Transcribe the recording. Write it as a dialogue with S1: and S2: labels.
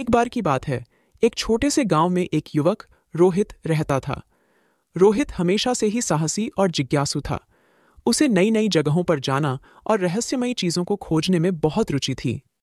S1: एक बार की बात है एक छोटे से गांव में एक युवक रोहित रहता था रोहित हमेशा से ही साहसी और जिज्ञासु था उसे नई नई जगहों पर जाना और रहस्यमयी चीज़ों को खोजने में बहुत रुचि थी